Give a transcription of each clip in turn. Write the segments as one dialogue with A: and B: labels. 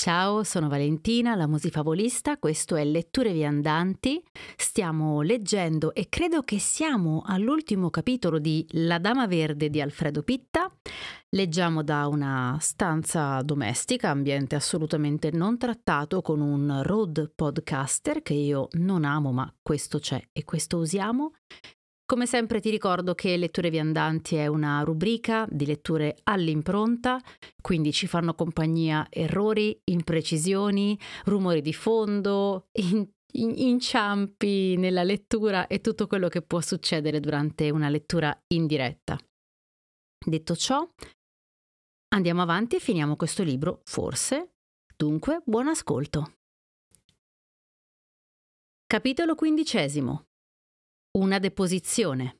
A: Ciao, sono Valentina, la musifavolista, questo è Letture Viandanti. Stiamo leggendo e credo che siamo all'ultimo capitolo di La Dama Verde di Alfredo Pitta. Leggiamo da una stanza domestica, ambiente assolutamente non trattato, con un road podcaster che io non amo, ma questo c'è e questo usiamo. Come sempre ti ricordo che Letture Viandanti è una rubrica di letture all'impronta, quindi ci fanno compagnia errori, imprecisioni, rumori di fondo, in, in, inciampi nella lettura e tutto quello che può succedere durante una lettura in diretta. Detto ciò, andiamo avanti e finiamo questo libro, forse. Dunque, buon ascolto. Capitolo quindicesimo una deposizione.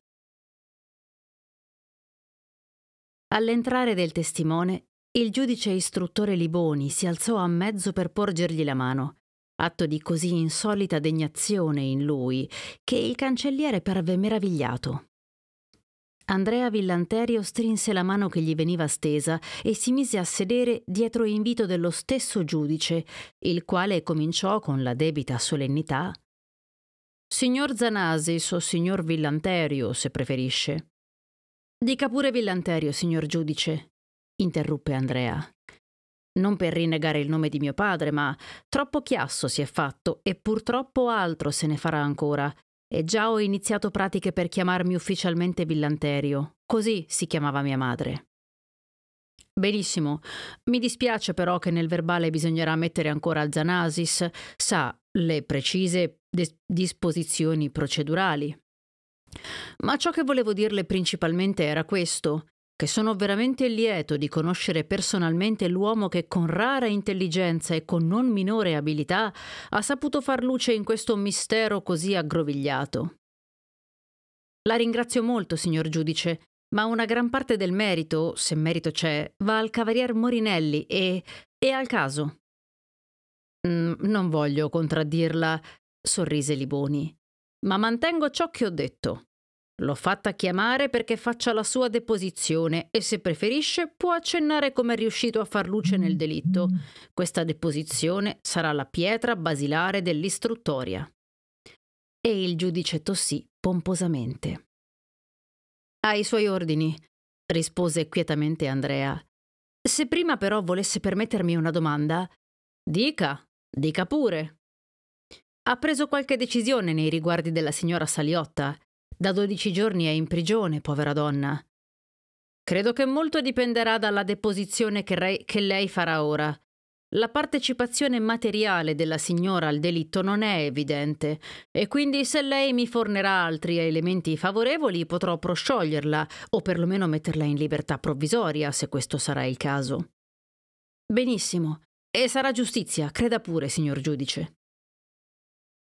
A: All'entrare del testimone, il giudice istruttore Liboni si alzò a mezzo per porgergli la mano, atto di così insolita degnazione in lui che il cancelliere parve meravigliato. Andrea Villanterio strinse la mano che gli veniva stesa e si mise a sedere dietro invito dello stesso giudice, il quale cominciò con la debita solennità Signor Zanasis o signor Villanterio, se preferisce. Dica pure Villanterio, signor giudice, interruppe Andrea. Non per rinnegare il nome di mio padre, ma troppo chiasso si è fatto e purtroppo altro se ne farà ancora. E già ho iniziato pratiche per chiamarmi ufficialmente Villanterio. Così si chiamava mia madre. Benissimo. Mi dispiace però che nel verbale bisognerà mettere ancora Zanasis. Sa, le precise disposizioni procedurali. Ma ciò che volevo dirle principalmente era questo, che sono veramente lieto di conoscere personalmente l'uomo che con rara intelligenza e con non minore abilità ha saputo far luce in questo mistero così aggrovigliato. La ringrazio molto, signor giudice, ma una gran parte del merito, se merito c'è, va al cavalier Morinelli e... e al caso. Mm, non voglio contraddirla, sorrise Liboni, ma mantengo ciò che ho detto. L'ho fatta chiamare perché faccia la sua deposizione e se preferisce può accennare come è riuscito a far luce nel delitto. Questa deposizione sarà la pietra basilare dell'istruttoria. E il giudice tossì pomposamente. Ai suoi ordini, rispose quietamente Andrea. Se prima però volesse permettermi una domanda. Dica, dica pure, ha preso qualche decisione nei riguardi della signora Saliotta. Da 12 giorni è in prigione, povera donna. Credo che molto dipenderà dalla deposizione che, re- che lei farà ora. La partecipazione materiale della signora al delitto non è evidente e quindi se lei mi fornerà altri elementi favorevoli potrò proscioglierla o perlomeno metterla in libertà provvisoria se questo sarà il caso. Benissimo. E sarà giustizia, creda pure, signor giudice.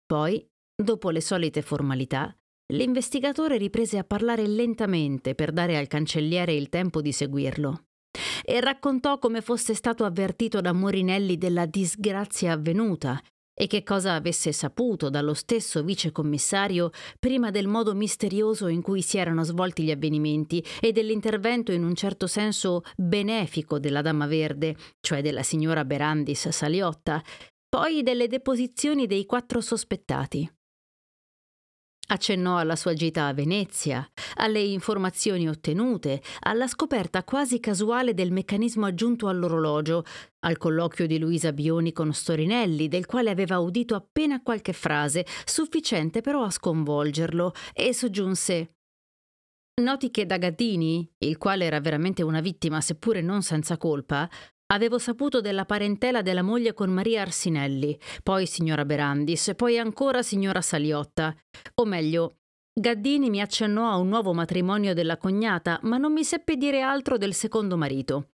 A: Poi, dopo le solite formalità, l'investigatore riprese a parlare lentamente per dare al cancelliere il tempo di seguirlo e raccontò come fosse stato avvertito da Morinelli della disgrazia avvenuta e che cosa avesse saputo dallo stesso vicecommissario prima del modo misterioso in cui si erano svolti gli avvenimenti e dell'intervento in un certo senso benefico della Dama Verde, cioè della signora Berandis Saliotta, poi delle deposizioni dei quattro sospettati. Accennò alla sua gita a Venezia, alle informazioni ottenute, alla scoperta quasi casuale del meccanismo aggiunto all'orologio, al colloquio di Luisa Bioni con Storinelli, del quale aveva udito appena qualche frase, sufficiente però a sconvolgerlo, e soggiunse Noti che da Gattini, il quale era veramente una vittima seppure non senza colpa, Avevo saputo della parentela della moglie con Maria Arsinelli, poi signora Berandis, poi ancora signora Saliotta. O meglio, Gaddini mi accennò a un nuovo matrimonio della cognata, ma non mi seppe dire altro del secondo marito.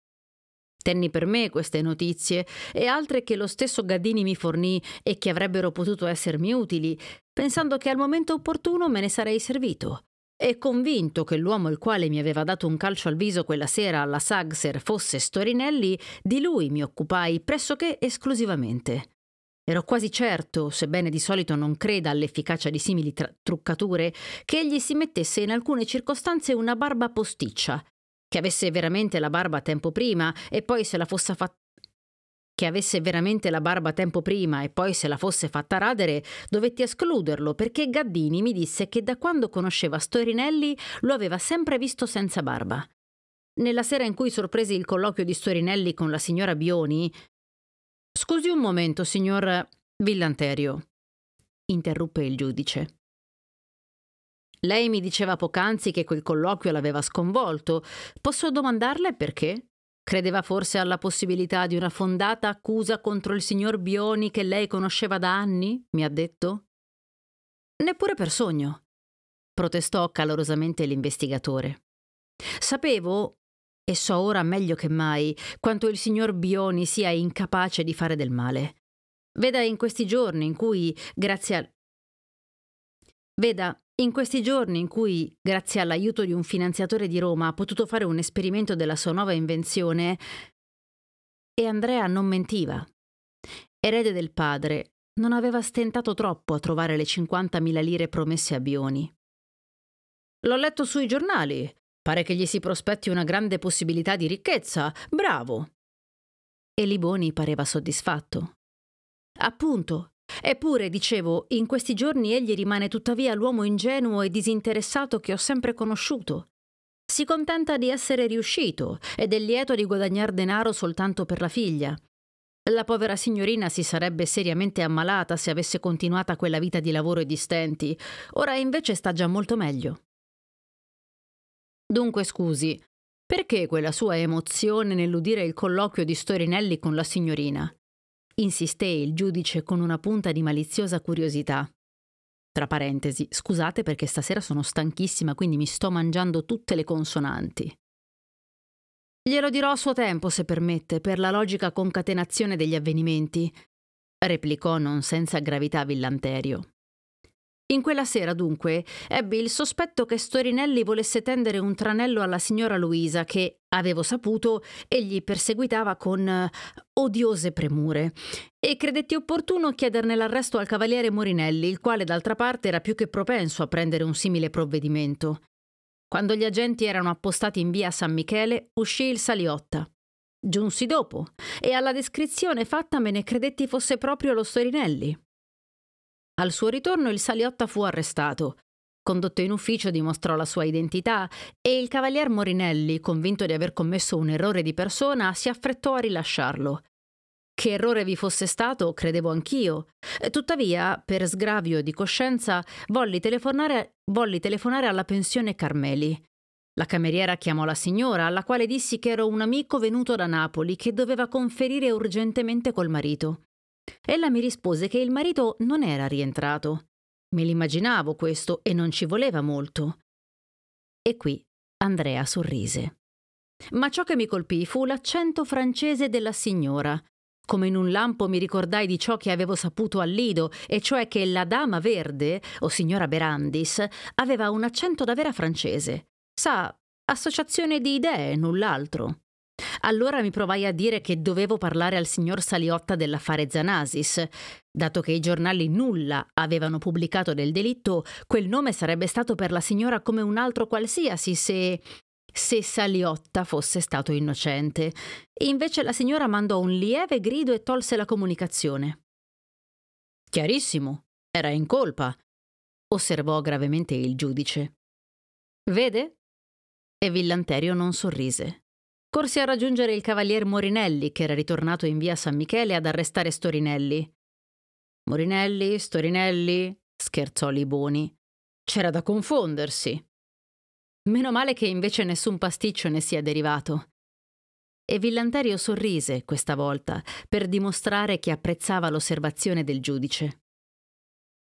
A: Tenni per me queste notizie e altre che lo stesso Gaddini mi fornì e che avrebbero potuto essermi utili, pensando che al momento opportuno me ne sarei servito e convinto che l'uomo il quale mi aveva dato un calcio al viso quella sera alla Sagser fosse Storinelli, di lui mi occupai pressoché esclusivamente. Ero quasi certo, sebbene di solito non creda all'efficacia di simili truccature, che egli si mettesse in alcune circostanze una barba posticcia, che avesse veramente la barba tempo prima e poi se la fosse, fa che avesse veramente la barba tempo prima e poi se la fosse fatta radere, dovetti escluderlo perché Gaddini mi disse che da quando conosceva Storinelli lo aveva sempre visto senza barba. Nella sera in cui sorpresi il colloquio di Storinelli con la signora Bioni. Scusi un momento, signor Villanterio, interruppe il giudice. Lei mi diceva poc'anzi che quel colloquio l'aveva sconvolto. Posso domandarle perché? Credeva forse alla possibilità di una fondata accusa contro il signor Bioni che lei conosceva da anni? mi ha detto. Neppure per sogno, protestò calorosamente l'investigatore. Sapevo, e so ora meglio che mai, quanto il signor Bioni sia incapace di fare del male. Veda in questi giorni in cui, grazie a... Veda, in questi giorni in cui, grazie all'aiuto di un finanziatore di Roma, ha potuto fare un esperimento della sua nuova invenzione, e Andrea non mentiva. Erede del padre, non aveva stentato troppo a trovare le 50.000 lire promesse a Bioni. L'ho letto sui giornali. Pare che gli si prospetti una grande possibilità di ricchezza. Bravo! E Liboni pareva soddisfatto. Appunto, Eppure, dicevo, in questi giorni egli rimane tuttavia l'uomo ingenuo e disinteressato che ho sempre conosciuto. Si contenta di essere riuscito ed è lieto di guadagnare denaro soltanto per la figlia. La povera signorina si sarebbe seriamente ammalata se avesse continuata quella vita di lavoro e di stenti. Ora invece sta già molto meglio. Dunque scusi, perché quella sua emozione nell'udire il colloquio di Storinelli con la signorina? insisté il giudice con una punta di maliziosa curiosità. Tra parentesi, scusate perché stasera sono stanchissima, quindi mi sto mangiando tutte le consonanti. Glielo dirò a suo tempo, se permette, per la logica concatenazione degli avvenimenti, replicò non senza gravità Villanterio. In quella sera, dunque, ebbi il sospetto che Storinelli volesse tendere un tranello alla signora Luisa che, avevo saputo, egli perseguitava con eh, odiose premure e credetti opportuno chiederne l'arresto al cavaliere Morinelli, il quale d'altra parte era più che propenso a prendere un simile provvedimento. Quando gli agenti erano appostati in via San Michele, uscì il Saliotta. Giunsi dopo e alla descrizione fatta me ne credetti fosse proprio lo Storinelli. Al suo ritorno il Saliotta fu arrestato. Condotto in ufficio dimostrò la sua identità e il cavalier Morinelli, convinto di aver commesso un errore di persona, si affrettò a rilasciarlo. Che errore vi fosse stato, credevo anch'io. Eh, tuttavia, per sgravio di coscienza, volli telefonare, volli telefonare alla pensione Carmeli. La cameriera chiamò la signora, alla quale dissi che ero un amico venuto da Napoli che doveva conferire urgentemente col marito. Ella mi rispose che il marito non era rientrato. Me l'immaginavo questo e non ci voleva molto. E qui Andrea sorrise. Ma ciò che mi colpì fu l'accento francese della signora. Come in un lampo mi ricordai di ciò che avevo saputo al Lido, e cioè che la dama verde, o signora Berandis, aveva un accento da vera francese. Sa, associazione di idee, null'altro. Allora mi provai a dire che dovevo parlare al signor Saliotta dell'affare Zanasis. Dato che i giornali nulla avevano pubblicato del delitto, quel nome sarebbe stato per la signora come un altro qualsiasi se se Saliotta fosse stato innocente. Invece la signora mandò un lieve grido e tolse la comunicazione. Chiarissimo, era in colpa, osservò gravemente il giudice. Vede? E Villanterio non sorrise corsi a raggiungere il cavalier Morinelli, che era ritornato in via San Michele ad arrestare Storinelli. Morinelli, Storinelli, scherzò Liboni. C'era da confondersi. Meno male che invece nessun pasticcio ne sia derivato. E Villanterio sorrise, questa volta, per dimostrare che apprezzava l'osservazione del giudice.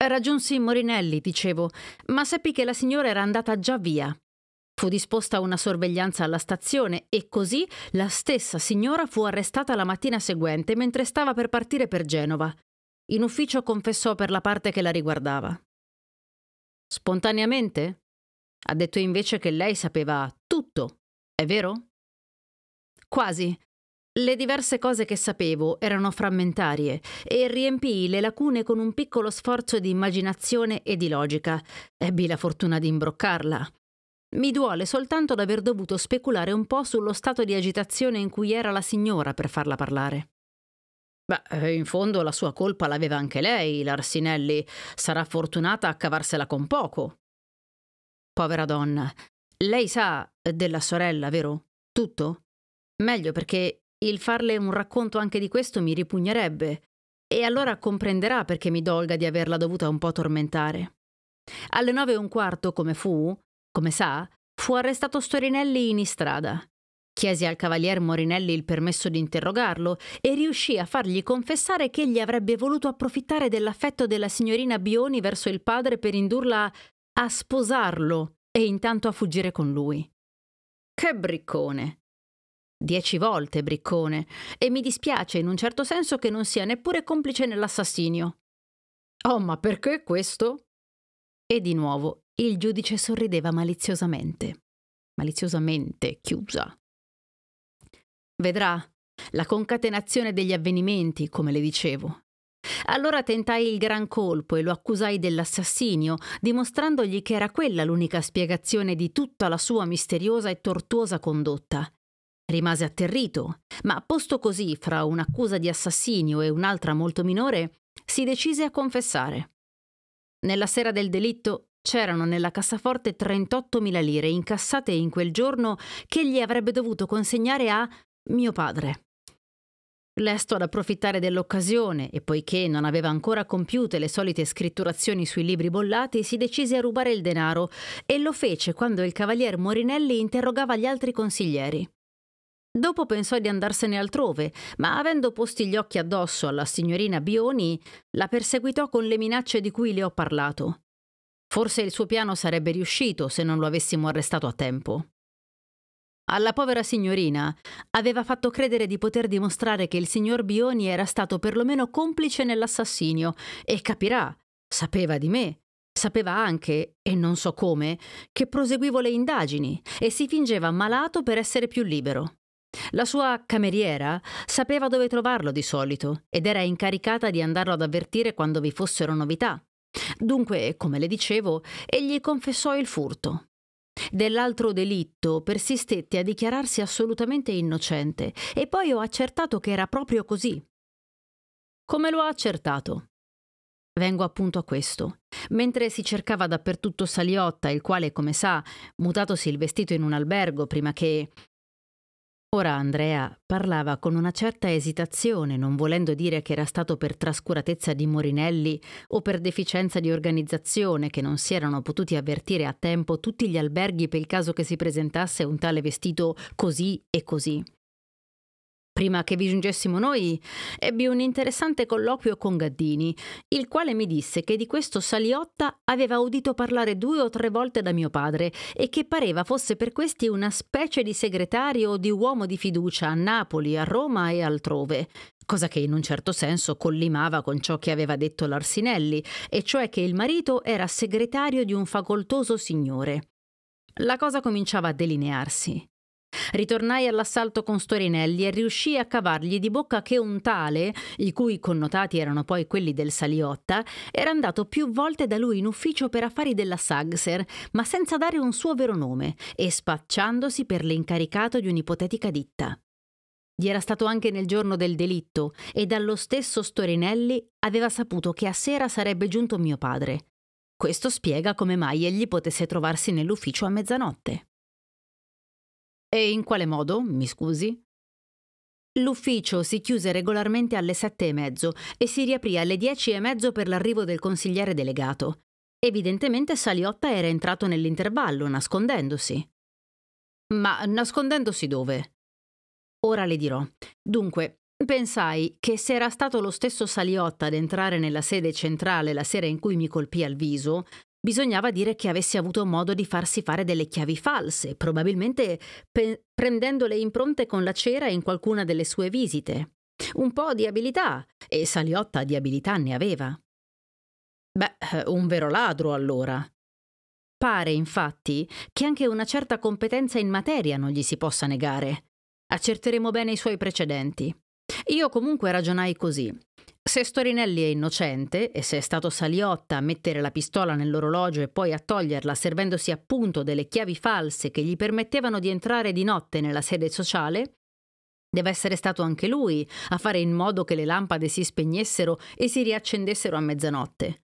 A: Raggiunsi Morinelli, dicevo, ma sappi che la signora era andata già via. Fu disposta una sorveglianza alla stazione e così la stessa signora fu arrestata la mattina seguente mentre stava per partire per Genova. In ufficio confessò per la parte che la riguardava. Spontaneamente? Ha detto invece che lei sapeva tutto, è vero? Quasi. Le diverse cose che sapevo erano frammentarie e riempii le lacune con un piccolo sforzo di immaginazione e di logica. Ebbi la fortuna di imbroccarla. Mi duole soltanto d'aver dovuto speculare un po' sullo stato di agitazione in cui era la signora per farla parlare. Beh, eh, in fondo la sua colpa l'aveva anche lei, Larsinelli. Sarà fortunata a cavarsela con poco. Povera donna. Lei sa della sorella, vero? Tutto? Meglio perché il farle un racconto anche di questo mi ripugnerebbe. E allora comprenderà perché mi dolga di averla dovuta un po' tormentare. Alle nove e un quarto, come fu, come sa, fu arrestato Storinelli in istrada. Chiesi al cavalier Morinelli il permesso di interrogarlo e riuscì a fargli confessare che egli avrebbe voluto approfittare dell'affetto della signorina Bioni verso il padre per indurla a sposarlo e intanto a fuggire con lui. Che briccone! Dieci volte briccone, e mi dispiace in un certo senso che non sia neppure complice nell'assassinio. Oh, ma perché questo? E di nuovo il giudice sorrideva maliziosamente, maliziosamente chiusa. Vedrà la concatenazione degli avvenimenti, come le dicevo. Allora tentai il gran colpo e lo accusai dell'assassinio, dimostrandogli che era quella l'unica spiegazione di tutta la sua misteriosa e tortuosa condotta. Rimase atterrito, ma posto così fra un'accusa di assassinio e un'altra molto minore, si decise a confessare. Nella sera del delitto C'erano nella cassaforte 38.000 lire incassate in quel giorno che egli avrebbe dovuto consegnare a mio padre. Lesto ad approfittare dell'occasione e poiché non aveva ancora compiute le solite scritturazioni sui libri bollati, si decise a rubare il denaro e lo fece quando il cavalier Morinelli interrogava gli altri consiglieri. Dopo pensò di andarsene altrove, ma avendo posti gli occhi addosso alla signorina Bioni, la perseguitò con le minacce di cui le ho parlato. Forse il suo piano sarebbe riuscito se non lo avessimo arrestato a tempo. Alla povera signorina aveva fatto credere di poter dimostrare che il signor Bioni era stato perlomeno complice nell'assassinio e capirà, sapeva di me, sapeva anche, e non so come, che proseguivo le indagini e si fingeva malato per essere più libero. La sua cameriera sapeva dove trovarlo di solito ed era incaricata di andarlo ad avvertire quando vi fossero novità, Dunque, come le dicevo, egli confessò il furto. Dell'altro delitto persistette a dichiararsi assolutamente innocente e poi ho accertato che era proprio così. Come lo ha accertato? Vengo appunto a questo. Mentre si cercava dappertutto Saliotta, il quale, come sa, mutatosi il vestito in un albergo prima che Ora Andrea parlava con una certa esitazione, non volendo dire che era stato per trascuratezza di Morinelli o per deficienza di organizzazione che non si erano potuti avvertire a tempo tutti gli alberghi per il caso che si presentasse un tale vestito così e così. Prima che vi giungessimo noi, ebbi un interessante colloquio con Gaddini, il quale mi disse che di questo Saliotta aveva udito parlare due o tre volte da mio padre e che pareva fosse per questi una specie di segretario o di uomo di fiducia a Napoli, a Roma e altrove cosa che in un certo senso collimava con ciò che aveva detto Larsinelli, e cioè che il marito era segretario di un facoltoso signore. La cosa cominciava a delinearsi. Ritornai all'assalto con Storinelli e riuscii a cavargli di bocca che un tale, i cui connotati erano poi quelli del Saliotta, era andato più volte da lui in ufficio per affari della Sagser, ma senza dare un suo vero nome e spacciandosi per l'incaricato di un'ipotetica ditta. Gli era stato anche nel giorno del delitto e dallo stesso Storinelli aveva saputo che a sera sarebbe giunto mio padre. Questo spiega come mai egli potesse trovarsi nell'ufficio a mezzanotte. E in quale modo, mi scusi? L'ufficio si chiuse regolarmente alle sette e mezzo e si riaprì alle dieci e mezzo per l'arrivo del consigliere delegato. Evidentemente Saliotta era entrato nell'intervallo, nascondendosi. Ma nascondendosi dove? Ora le dirò. Dunque, pensai che se era stato lo stesso Saliotta ad entrare nella sede centrale la sera in cui mi colpì al viso, bisognava dire che avesse avuto modo di farsi fare delle chiavi false, probabilmente prendendo le impronte con la cera in qualcuna delle sue visite. Un po' di abilità, e Saliotta di abilità ne aveva. Beh, un vero ladro allora. Pare infatti che anche una certa competenza in materia non gli si possa negare. Accerteremo bene i suoi precedenti. Io comunque ragionai così. Se Storinelli è innocente e se è stato Saliotta a mettere la pistola nell'orologio e poi a toglierla servendosi appunto delle chiavi false che gli permettevano di entrare di notte nella sede sociale, deve essere stato anche lui a fare in modo che le lampade si spegnessero e si riaccendessero a mezzanotte.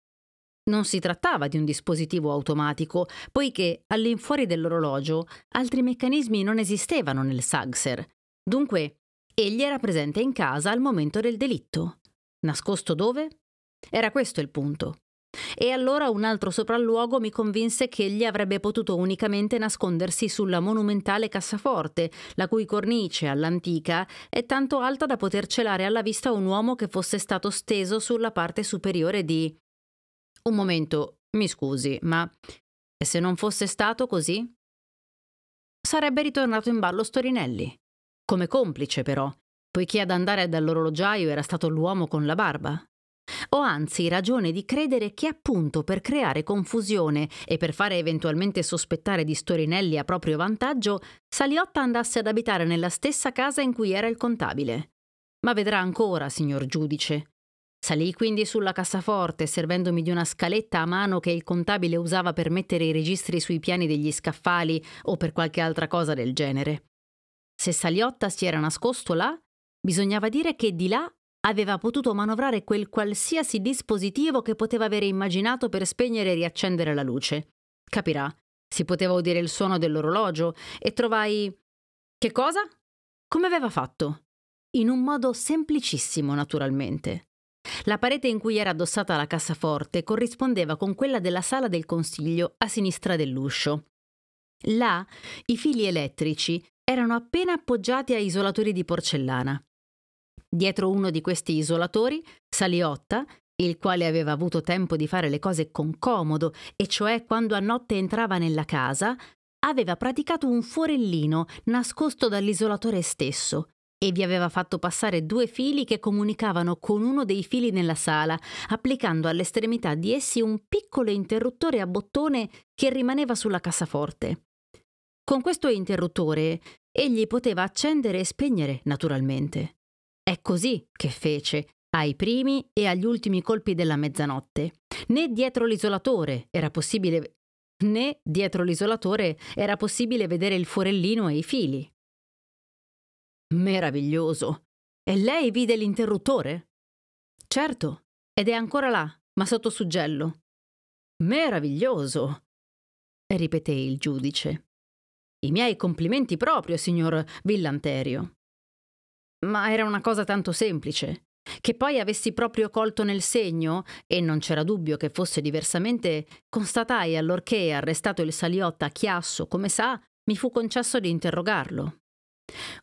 A: Non si trattava di un dispositivo automatico, poiché all'infuori dell'orologio altri meccanismi non esistevano nel Sagser. Dunque, Egli era presente in casa al momento del delitto. Nascosto dove? Era questo il punto. E allora un altro sopralluogo mi convinse che egli avrebbe potuto unicamente nascondersi sulla monumentale cassaforte, la cui cornice, all'antica, è tanto alta da poter celare alla vista un uomo che fosse stato steso sulla parte superiore di... Un momento, mi scusi, ma... E se non fosse stato così? Sarebbe ritornato in ballo Storinelli come complice però, poiché ad andare dall'orologiaio era stato l'uomo con la barba. Ho anzi ragione di credere che appunto per creare confusione e per fare eventualmente sospettare di Storinelli a proprio vantaggio, Saliotta andasse ad abitare nella stessa casa in cui era il contabile. Ma vedrà ancora, signor giudice. Salì quindi sulla cassaforte, servendomi di una scaletta a mano che il contabile usava per mettere i registri sui piani degli scaffali o per qualche altra cosa del genere. Se Saliotta si era nascosto là, bisognava dire che di là aveva potuto manovrare quel qualsiasi dispositivo che poteva avere immaginato per spegnere e riaccendere la luce. Capirà, si poteva udire il suono dell'orologio e trovai... Che cosa? Come aveva fatto? In un modo semplicissimo, naturalmente. La parete in cui era addossata la cassaforte corrispondeva con quella della sala del consiglio a sinistra dell'uscio. Là i fili elettrici erano appena appoggiati a isolatori di porcellana. Dietro uno di questi isolatori, Saliotta, il quale aveva avuto tempo di fare le cose con comodo, e cioè quando a notte entrava nella casa, aveva praticato un forellino nascosto dall'isolatore stesso e vi aveva fatto passare due fili che comunicavano con uno dei fili nella sala, applicando all'estremità di essi un piccolo interruttore a bottone che rimaneva sulla cassaforte. Con questo interruttore egli poteva accendere e spegnere, naturalmente. È così che fece, ai primi e agli ultimi colpi della mezzanotte. Né dietro l'isolatore era possibile né dietro l'isolatore era possibile vedere il forellino e i fili. Meraviglioso. E lei vide l'interruttore? Certo, ed è ancora là, ma sotto suggello. Meraviglioso, ripeté il giudice. I miei complimenti proprio, signor Villanterio. Ma era una cosa tanto semplice. Che poi avessi proprio colto nel segno, e non c'era dubbio che fosse diversamente, constatai allorché, arrestato il saliotta a Chiasso, come sa, mi fu concesso di interrogarlo.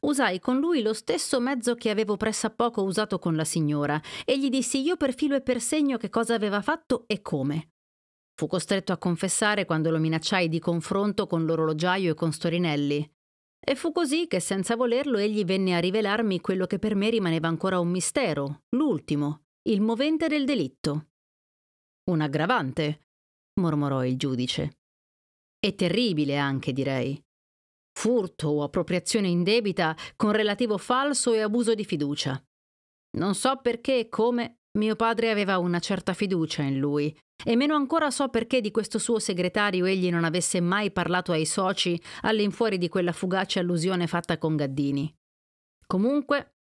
A: Usai con lui lo stesso mezzo che avevo pressappoco usato con la signora e gli dissi io per filo e per segno che cosa aveva fatto e come. Fu costretto a confessare quando lo minacciai di confronto con l'orologiaio e con Storinelli. E fu così che, senza volerlo, egli venne a rivelarmi quello che per me rimaneva ancora un mistero, l'ultimo, il movente del delitto. Un aggravante, mormorò il giudice. E terribile anche, direi. Furto o appropriazione indebita con relativo falso e abuso di fiducia. Non so perché e come, mio padre aveva una certa fiducia in lui, e meno ancora so perché di questo suo segretario egli non avesse mai parlato ai soci all'infuori di quella fugace allusione fatta con Gaddini. Comunque,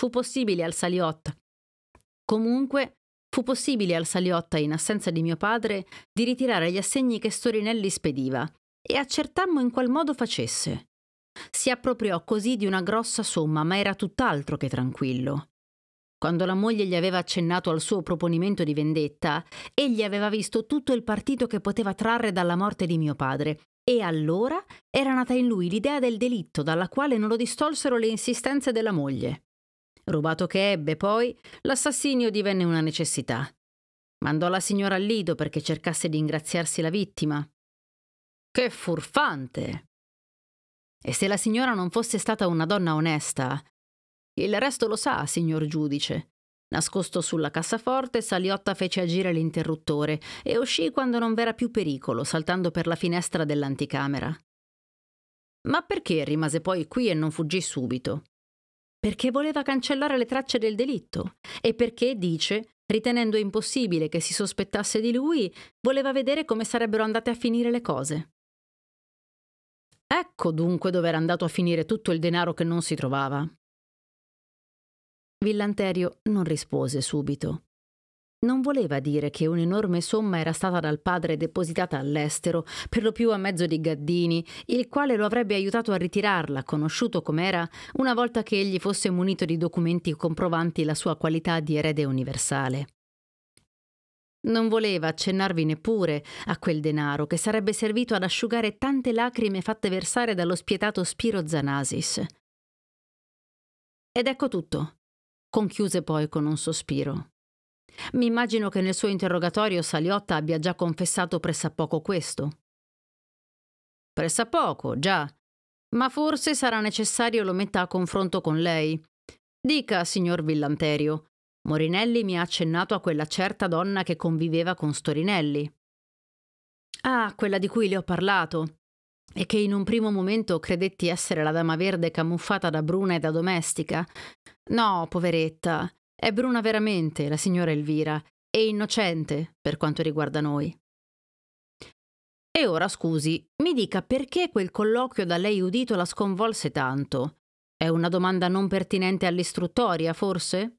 A: fu possibile al Saliotta. Comunque, fu possibile al Saliotta, in assenza di mio padre, di ritirare gli assegni che Storinelli spediva, e accertammo in qual modo facesse. Si appropriò così di una grossa somma, ma era tutt'altro che tranquillo. Quando la moglie gli aveva accennato al suo proponimento di vendetta, egli aveva visto tutto il partito che poteva trarre dalla morte di mio padre e allora era nata in lui l'idea del delitto dalla quale non lo distolsero le insistenze della moglie. Rubato che ebbe, poi, l'assassinio divenne una necessità. Mandò la signora al lido perché cercasse di ingraziarsi la vittima. Che furfante! E se la signora non fosse stata una donna onesta, il resto lo sa, signor giudice. Nascosto sulla cassaforte, Saliotta fece agire l'interruttore e uscì quando non v'era più pericolo, saltando per la finestra dell'anticamera. Ma perché rimase poi qui e non fuggì subito? Perché voleva cancellare le tracce del delitto e perché, dice, ritenendo impossibile che si sospettasse di lui, voleva vedere come sarebbero andate a finire le cose. Ecco dunque dove era andato a finire tutto il denaro che non si trovava. Villanterio non rispose subito. Non voleva dire che un'enorme somma era stata dal padre depositata all'estero, per lo più a mezzo di gaddini, il quale lo avrebbe aiutato a ritirarla, conosciuto com'era, una volta che egli fosse munito di documenti comprovanti la sua qualità di erede universale. Non voleva accennarvi neppure a quel denaro che sarebbe servito ad asciugare tante lacrime fatte versare dallo spietato Spiro Zanasis. Ed ecco tutto. Conchiuse poi con un sospiro. Mi immagino che nel suo interrogatorio Saliotta abbia già confessato pressappoco questo. Pressappoco, già. Ma forse sarà necessario lo metta a confronto con lei. Dica, signor Villanterio, Morinelli mi ha accennato a quella certa donna che conviveva con Storinelli. Ah, quella di cui le ho parlato, e che in un primo momento credetti essere la dama verde camuffata da bruna e da domestica, No, poveretta. È bruna veramente, la signora Elvira, e innocente per quanto riguarda noi. E ora scusi, mi dica perché quel colloquio da lei udito la sconvolse tanto. È una domanda non pertinente all'istruttoria, forse?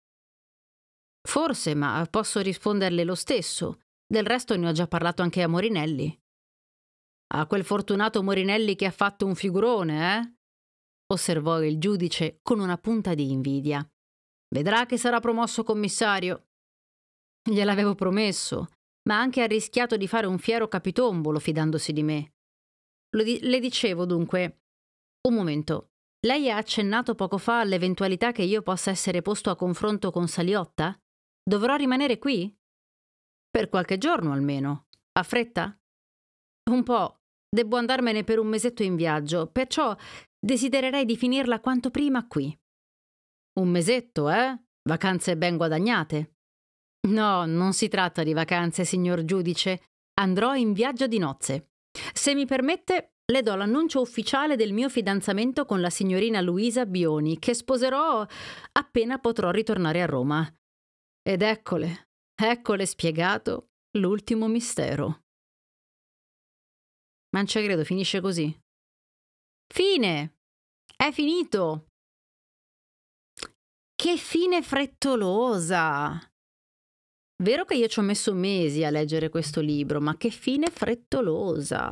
A: Forse, ma posso risponderle lo stesso. Del resto ne ho già parlato anche a Morinelli. A quel fortunato Morinelli che ha fatto un figurone, eh? osservò il giudice con una punta di invidia. Vedrà che sarà promosso commissario. Gliel'avevo promesso, ma anche arrischiato di fare un fiero capitombolo fidandosi di me. Di- le dicevo dunque, un momento, lei ha accennato poco fa all'eventualità che io possa essere posto a confronto con Saliotta? Dovrò rimanere qui? Per qualche giorno almeno. Ha fretta? Un po'. Devo andarmene per un mesetto in viaggio, perciò Desidererei di finirla quanto prima qui. Un mesetto, eh? Vacanze ben guadagnate. No, non si tratta di vacanze, signor giudice. Andrò in viaggio di nozze. Se mi permette, le do l'annuncio ufficiale del mio fidanzamento con la signorina Luisa Bioni, che sposerò appena potrò ritornare a Roma. Ed eccole, eccole spiegato l'ultimo mistero. Mancia credo finisce così. Fine! È finito! Che fine frettolosa! Vero che io ci ho messo mesi a leggere questo libro, ma che fine frettolosa.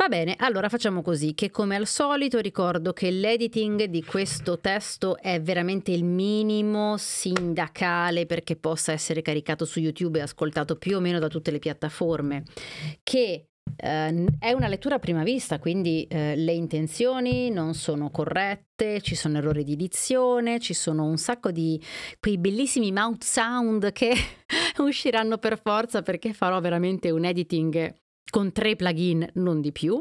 A: Va bene, allora facciamo così, che come al solito ricordo che l'editing di questo testo è veramente il minimo sindacale perché possa essere caricato su YouTube e ascoltato più o meno da tutte le piattaforme, che Uh, è una lettura a prima vista, quindi uh, le intenzioni non sono corrette, ci sono errori di dizione, ci sono un sacco di quei bellissimi mouth sound che usciranno per forza perché farò veramente un editing con tre plugin, non di più.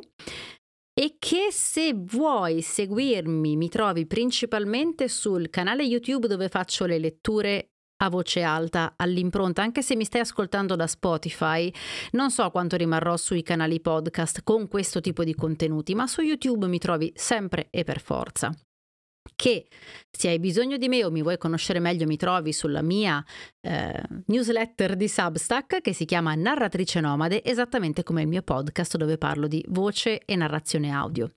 A: E che se vuoi seguirmi mi trovi principalmente sul canale YouTube dove faccio le letture a voce alta all'impronta, anche se mi stai ascoltando da Spotify, non so quanto rimarrò sui canali podcast con questo tipo di contenuti, ma su YouTube mi trovi sempre e per forza. Che se hai bisogno di me o mi vuoi conoscere meglio, mi trovi sulla mia eh, newsletter di Substack che si chiama Narratrice Nomade, esattamente come il mio podcast dove parlo di voce e narrazione audio.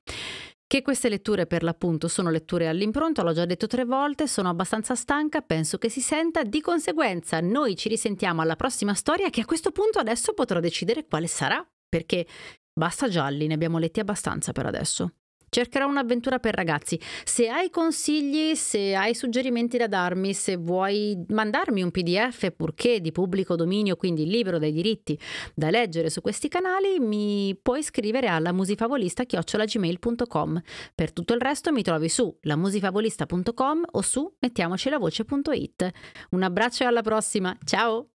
A: Che queste letture per l'appunto sono letture all'impronta, l'ho già detto tre volte, sono abbastanza stanca, penso che si senta, di conseguenza noi ci risentiamo alla prossima storia che a questo punto adesso potrò decidere quale sarà, perché basta gialli, ne abbiamo letti abbastanza per adesso. Cercherò un'avventura per ragazzi. Se hai consigli, se hai suggerimenti da darmi, se vuoi mandarmi un PDF purché di pubblico dominio, quindi libero dai diritti, da leggere su questi canali, mi puoi scrivere alla musifavolista@gmail.com. Per tutto il resto mi trovi su lamusifavolista.com o su mettiamocilavoce.it. Un abbraccio e alla prossima. Ciao.